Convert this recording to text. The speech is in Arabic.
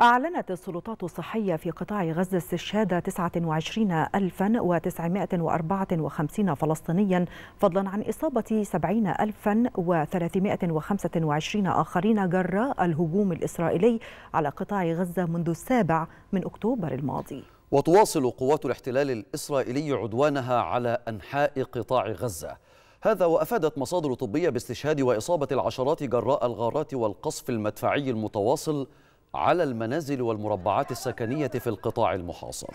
أعلنت السلطات الصحية في قطاع غزة استشهاد 29954 فلسطينيا فضلا عن إصابة 70325 آخرين جراء الهجوم الإسرائيلي على قطاع غزة منذ السابع من أكتوبر الماضي وتواصل قوات الاحتلال الإسرائيلي عدوانها على أنحاء قطاع غزة هذا وأفادت مصادر طبية باستشهاد وإصابة العشرات جراء الغارات والقصف المدفعي المتواصل على المنازل والمربعات السكنية في القطاع المحاصر